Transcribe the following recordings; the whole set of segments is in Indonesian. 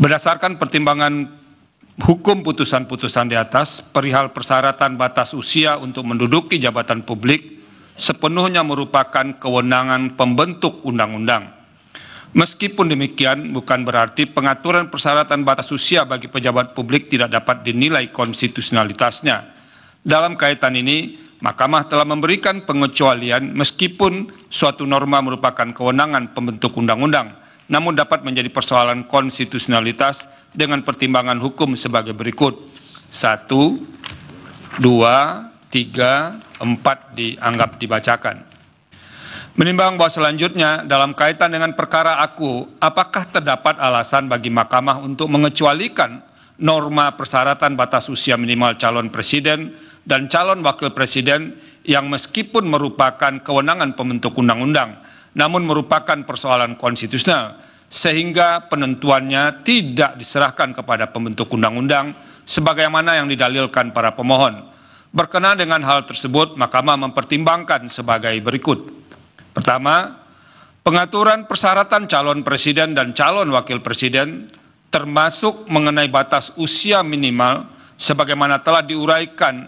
Berdasarkan pertimbangan hukum putusan-putusan di atas, perihal persyaratan batas usia untuk menduduki jabatan publik sepenuhnya merupakan kewenangan pembentuk undang-undang. Meskipun demikian, bukan berarti pengaturan persyaratan batas usia bagi pejabat publik tidak dapat dinilai konstitusionalitasnya. Dalam kaitan ini, Mahkamah telah memberikan pengecualian meskipun suatu norma merupakan kewenangan pembentuk undang-undang namun dapat menjadi persoalan konstitusionalitas dengan pertimbangan hukum sebagai berikut. Satu, dua, tiga, empat dianggap dibacakan. Menimbang bahwa selanjutnya dalam kaitan dengan perkara aku, apakah terdapat alasan bagi mahkamah untuk mengecualikan norma persyaratan batas usia minimal calon presiden dan calon wakil presiden yang meskipun merupakan kewenangan pembentuk undang-undang, namun merupakan persoalan konstitusional sehingga penentuannya tidak diserahkan kepada pembentuk undang-undang sebagaimana yang didalilkan para pemohon. Berkenaan dengan hal tersebut, Mahkamah mempertimbangkan sebagai berikut. Pertama, pengaturan persyaratan calon presiden dan calon wakil presiden termasuk mengenai batas usia minimal sebagaimana telah diuraikan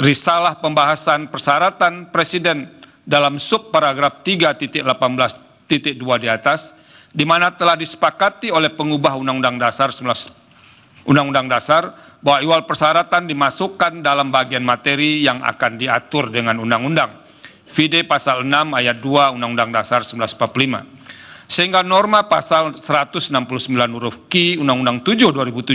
risalah pembahasan persyaratan presiden dalam sub paragraf 3.18.2 di atas di mana telah disepakati oleh pengubah Undang-Undang Dasar 19 Undang-Undang Dasar bahwa iwal persyaratan dimasukkan dalam bagian materi yang akan diatur dengan undang-undang. Vide pasal 6 ayat 2 Undang-Undang Dasar 1945. Sehingga norma pasal 169 huruf Q Undang-Undang 7 2017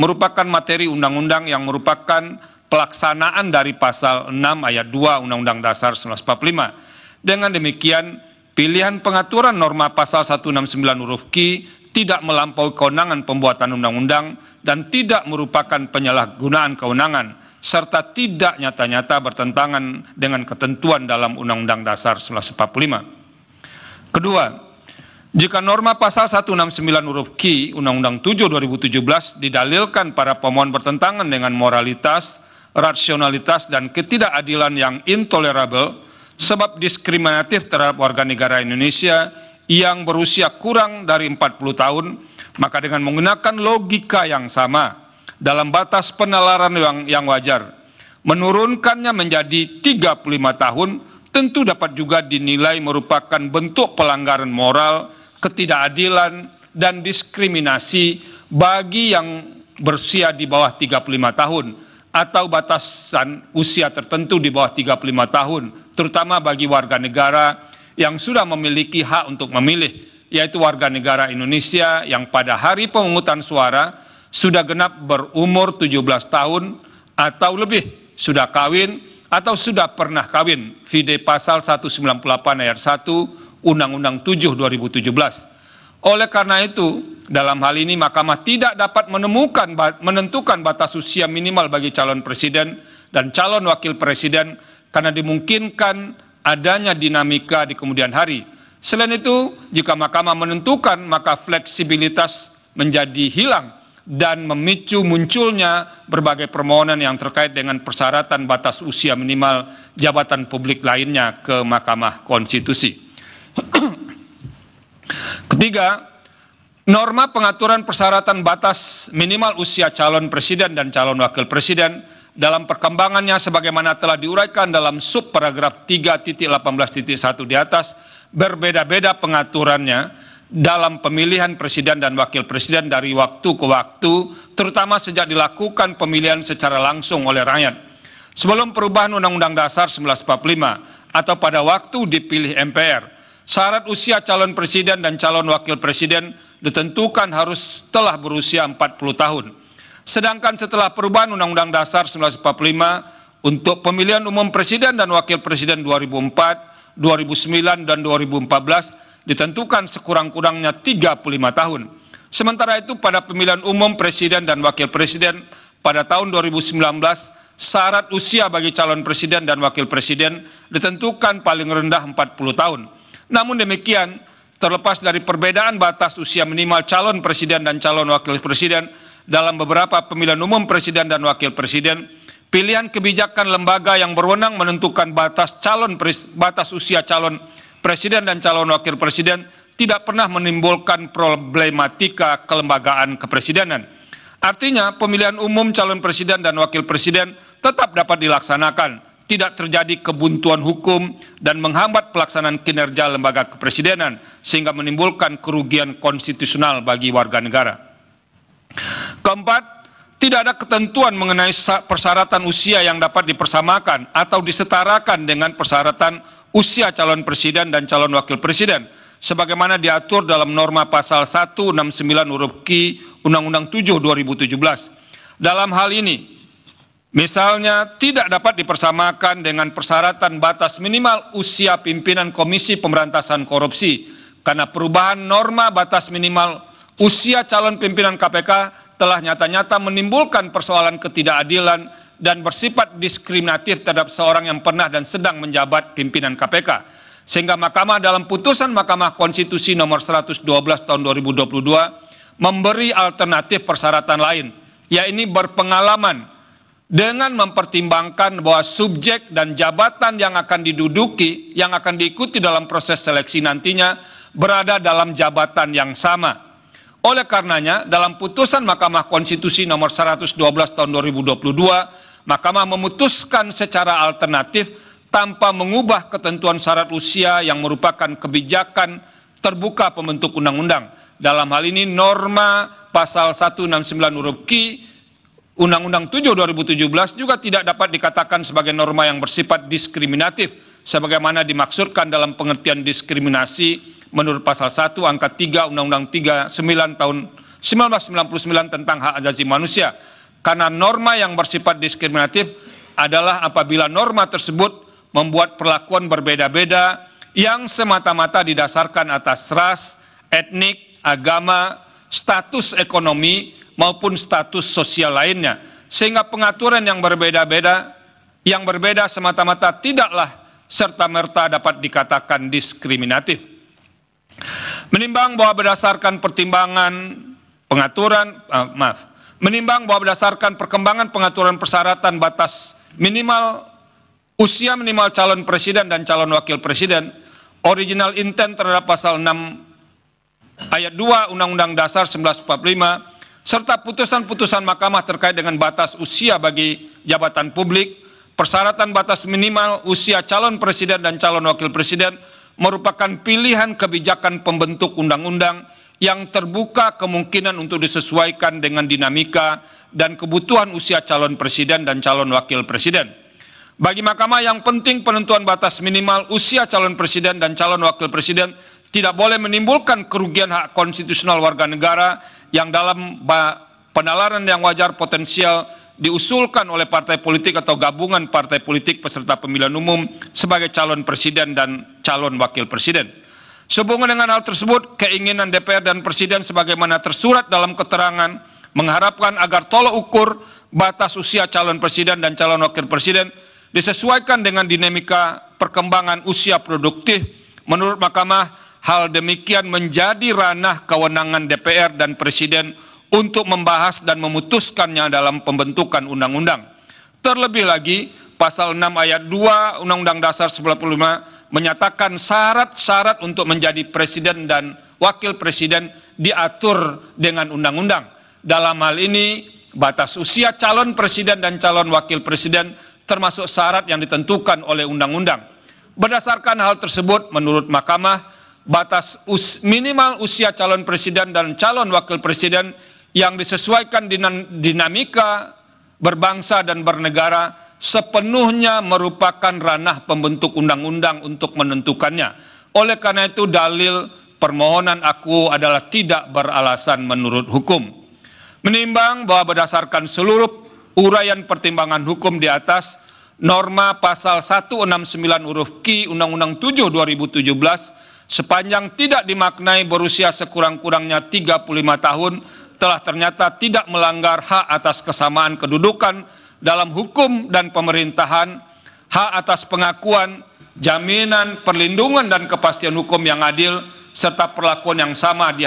merupakan materi undang-undang yang merupakan pelaksanaan dari pasal 6 ayat 2 Undang-Undang Dasar 1945. Dengan demikian, pilihan pengaturan norma pasal 169 huruf Q tidak melampaui kewenangan pembuatan undang-undang dan tidak merupakan penyalahgunaan kewenangan serta tidak nyata-nyata bertentangan dengan ketentuan dalam Undang-Undang Dasar 1945. Kedua, jika norma pasal 169 huruf Q Undang-Undang 7 2017 didalilkan para pemohon bertentangan dengan moralitas, rasionalitas dan ketidakadilan yang intolerable sebab diskriminatif terhadap warga negara Indonesia yang berusia kurang dari 40 tahun maka dengan menggunakan logika yang sama dalam batas penalaran yang, yang wajar menurunkannya menjadi 35 tahun tentu dapat juga dinilai merupakan bentuk pelanggaran moral ketidakadilan dan diskriminasi bagi yang bersia di bawah 35 tahun atau batasan usia tertentu di bawah 35 tahun, terutama bagi warga negara yang sudah memiliki hak untuk memilih, yaitu warga negara Indonesia yang pada hari pemungutan suara sudah genap berumur 17 tahun atau lebih, sudah kawin atau sudah pernah kawin, vide pasal 198 ayat 1 Undang-Undang 7 2017 oleh karena itu, dalam hal ini mahkamah tidak dapat menemukan menentukan batas usia minimal bagi calon presiden dan calon wakil presiden karena dimungkinkan adanya dinamika di kemudian hari. Selain itu, jika mahkamah menentukan maka fleksibilitas menjadi hilang dan memicu munculnya berbagai permohonan yang terkait dengan persyaratan batas usia minimal jabatan publik lainnya ke Mahkamah Konstitusi. Ketiga, norma pengaturan persyaratan batas minimal usia calon presiden dan calon wakil presiden dalam perkembangannya sebagaimana telah diuraikan dalam sub paragraf 3.18.1 di atas berbeda-beda pengaturannya dalam pemilihan presiden dan wakil presiden dari waktu ke waktu terutama sejak dilakukan pemilihan secara langsung oleh rakyat sebelum perubahan Undang-Undang Dasar 1945 atau pada waktu dipilih MPR Syarat usia calon presiden dan calon wakil presiden ditentukan harus telah berusia 40 tahun. Sedangkan setelah perubahan Undang-Undang Dasar 1945 untuk pemilihan umum presiden dan wakil presiden 2004, 2009, dan 2014 ditentukan sekurang-kurangnya 35 tahun. Sementara itu pada pemilihan umum presiden dan wakil presiden pada tahun 2019 syarat usia bagi calon presiden dan wakil presiden ditentukan paling rendah 40 tahun. Namun demikian, terlepas dari perbedaan batas usia minimal calon presiden dan calon wakil presiden dalam beberapa pemilihan umum presiden dan wakil presiden, pilihan kebijakan lembaga yang berwenang menentukan batas calon batas usia calon presiden dan calon wakil presiden tidak pernah menimbulkan problematika kelembagaan kepresidenan. Artinya, pemilihan umum calon presiden dan wakil presiden tetap dapat dilaksanakan tidak terjadi kebuntuan hukum dan menghambat pelaksanaan kinerja lembaga kepresidenan sehingga menimbulkan kerugian konstitusional bagi warga negara. Keempat, tidak ada ketentuan mengenai persyaratan usia yang dapat dipersamakan atau disetarakan dengan persyaratan usia calon presiden dan calon wakil presiden sebagaimana diatur dalam norma pasal 169 huruf Q Undang-Undang 7 2017. Dalam hal ini, Misalnya tidak dapat dipersamakan dengan persyaratan batas minimal usia pimpinan Komisi Pemberantasan Korupsi karena perubahan norma batas minimal usia calon pimpinan KPK telah nyata-nyata menimbulkan persoalan ketidakadilan dan bersifat diskriminatif terhadap seorang yang pernah dan sedang menjabat pimpinan KPK. Sehingga Mahkamah dalam putusan Mahkamah Konstitusi nomor 112 tahun 2022 memberi alternatif persyaratan lain, yaitu berpengalaman dengan mempertimbangkan bahwa subjek dan jabatan yang akan diduduki, yang akan diikuti dalam proses seleksi nantinya berada dalam jabatan yang sama. Oleh karenanya, dalam putusan Mahkamah Konstitusi nomor 112 tahun 2022, Mahkamah memutuskan secara alternatif tanpa mengubah ketentuan syarat usia yang merupakan kebijakan terbuka pembentuk undang-undang. Dalam hal ini norma pasal 169 huruf Q Undang-Undang 7 2017 juga tidak dapat dikatakan sebagai norma yang bersifat diskriminatif sebagaimana dimaksudkan dalam pengertian diskriminasi menurut pasal 1 angka 3 Undang-Undang 39 tahun 1999 tentang hak asasi manusia karena norma yang bersifat diskriminatif adalah apabila norma tersebut membuat perlakuan berbeda-beda yang semata-mata didasarkan atas ras, etnik, agama, status ekonomi, maupun status sosial lainnya sehingga pengaturan yang berbeda-beda yang berbeda semata-mata tidaklah serta-merta dapat dikatakan diskriminatif. Menimbang bahwa berdasarkan pertimbangan pengaturan uh, maaf, menimbang bahwa berdasarkan perkembangan pengaturan persyaratan batas minimal usia minimal calon presiden dan calon wakil presiden, original intent terhadap pasal 6 ayat 2 Undang-Undang Dasar 1945 serta putusan-putusan mahkamah terkait dengan batas usia bagi jabatan publik, persyaratan batas minimal usia calon presiden dan calon wakil presiden merupakan pilihan kebijakan pembentuk undang-undang yang terbuka kemungkinan untuk disesuaikan dengan dinamika dan kebutuhan usia calon presiden dan calon wakil presiden. Bagi mahkamah yang penting penentuan batas minimal usia calon presiden dan calon wakil presiden tidak boleh menimbulkan kerugian hak konstitusional warga negara yang dalam penalaran yang wajar potensial diusulkan oleh partai politik atau gabungan partai politik peserta pemilihan umum sebagai calon presiden dan calon wakil presiden. Sehubungan dengan hal tersebut, keinginan DPR dan presiden sebagaimana tersurat dalam keterangan mengharapkan agar tolok ukur batas usia calon presiden dan calon wakil presiden disesuaikan dengan dinamika perkembangan usia produktif menurut Mahkamah hal demikian menjadi ranah kewenangan DPR dan Presiden untuk membahas dan memutuskannya dalam pembentukan undang-undang. Terlebih lagi, pasal 6 ayat 2 Undang-Undang Dasar 1945 menyatakan syarat-syarat untuk menjadi presiden dan wakil presiden diatur dengan undang-undang. Dalam hal ini, batas usia calon presiden dan calon wakil presiden termasuk syarat yang ditentukan oleh undang-undang. Berdasarkan hal tersebut, menurut Mahkamah, batas us, minimal usia calon presiden dan calon wakil presiden yang disesuaikan dengan dinamika berbangsa dan bernegara sepenuhnya merupakan ranah pembentuk undang-undang untuk menentukannya. Oleh karena itu dalil permohonan aku adalah tidak beralasan menurut hukum. Menimbang bahwa berdasarkan seluruh uraian pertimbangan hukum di atas, norma pasal 169 huruf Q Undang-Undang 7 2017 sepanjang tidak dimaknai berusia sekurang-kurangnya 35 tahun telah ternyata tidak melanggar hak atas kesamaan kedudukan dalam hukum dan pemerintahan, hak atas pengakuan, jaminan, perlindungan dan kepastian hukum yang adil serta perlakuan yang sama di,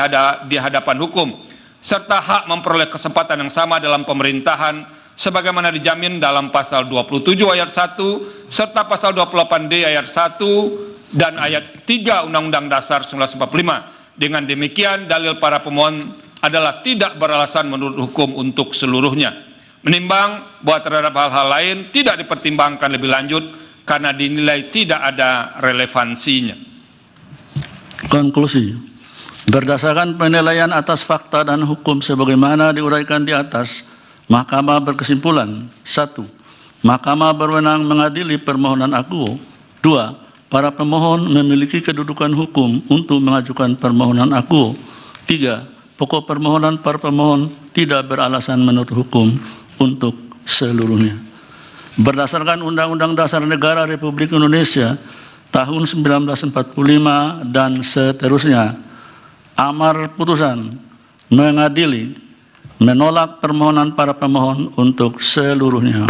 hadapan hukum serta hak memperoleh kesempatan yang sama dalam pemerintahan sebagaimana dijamin dalam pasal 27 ayat 1 serta pasal 28D ayat 1 dan ayat 3 Undang-Undang Dasar 1945. Dengan demikian dalil para pemohon adalah tidak beralasan menurut hukum untuk seluruhnya. Menimbang bahwa terhadap hal-hal lain tidak dipertimbangkan lebih lanjut karena dinilai tidak ada relevansinya. Konklusi Berdasarkan penilaian atas fakta dan hukum sebagaimana diuraikan di atas, Mahkamah berkesimpulan satu, Mahkamah berwenang mengadili permohonan aku. dua para pemohon memiliki kedudukan hukum untuk mengajukan permohonan aku. Tiga, pokok permohonan para pemohon tidak beralasan menurut hukum untuk seluruhnya. Berdasarkan Undang-Undang Dasar Negara Republik Indonesia tahun 1945 dan seterusnya, amar putusan mengadili menolak permohonan para pemohon untuk seluruhnya.